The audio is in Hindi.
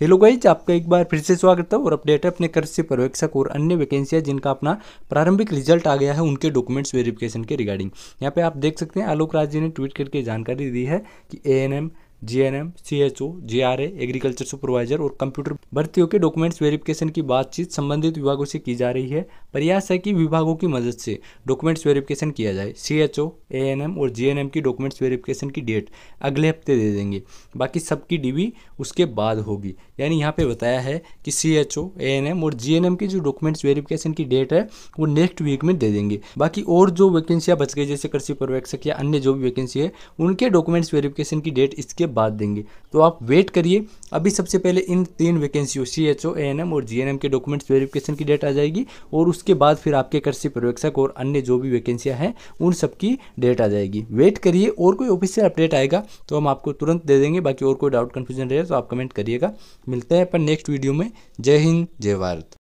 हेलो गाइज आपका एक बार फिर से स्वागत है और अपडेट है अपने कर्ज से पर्यवेक्षक और अन्य वैकेंसियाँ जिनका अपना प्रारंभिक रिजल्ट आ गया है उनके डॉक्यूमेंट्स वेरिफिकेशन के रिगार्डिंग यहाँ पे आप देख सकते हैं आलोक राज जी ने ट्वीट करके जानकारी दी है कि A N M GNM, CHO, GRA, agriculture supervisor और कंप्यूटर भर्तियों के डॉक्यूमेंट्स वेरिफिकेशन की बातचीत संबंधित विभागों से की जा रही है प्रयास है कि विभागों की मदद से डॉक्यूमेंट्स वेरिफिकेशन किया जाए सीएचओ, एएनएम और जीएनएम की डॉक्यूमेंट्स वेरिफिकेशन की डेट अगले हफ्ते दे देंगे बाकी सबकी डी उसके बाद होगी यानी यहाँ पे बताया है कि C H O A N M और जी एन एम की जो डॉक्यूमेंट्स वेरिफिकेशन की डेट है वो नेक्स्ट वीक में दे देंगे बाकी और जो वैकेंसियाँ बच गई जैसे कृषि पर्यवेक्षक या अन्य जो भी वैकेंसी है उनके डॉक्यूमेंट्स वेरिफिकेशन की डेट इसके बाद देंगे तो आप वेट करिए अभी सबसे पहले इन तीन वैकेंसियों C H O A N M और जी एन एम के डॉक्यूमेंट्स वेरिफिकेशन की डेट आ जाएगी और उसके बाद फिर आपके कृषि पर्यवेक्षक और अन्य जो भी वैकेंसियाँ हैं उन सबकी डेट आ जाएगी वेट करिए और कोई ऑफिशियल अपडेट आएगा तो हम आपको तुरंत दे देंगे बाकी और कोई डाउट कन्फ्यूजन रहे तो आप कमेंट करिएगा मिलते हैं अपन नेक्स्ट वीडियो में जय हिंद जय भारत